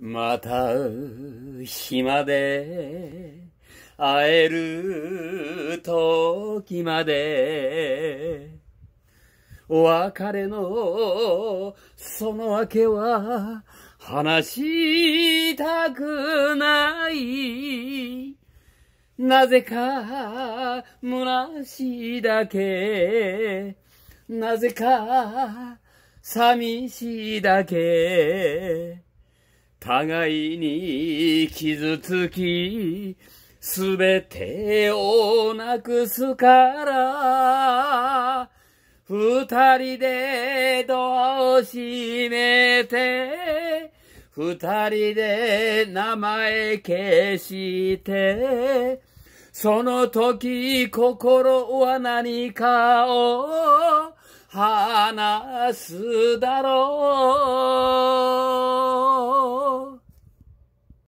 また暇で会える時までお別れのそのわけは話したくないなぜか虚しいだけなぜか寂しいだけ互いに傷つき、すべてをなくすから、二人でドアを閉めて、二人で名前消して、その時心は何かを話すだろう。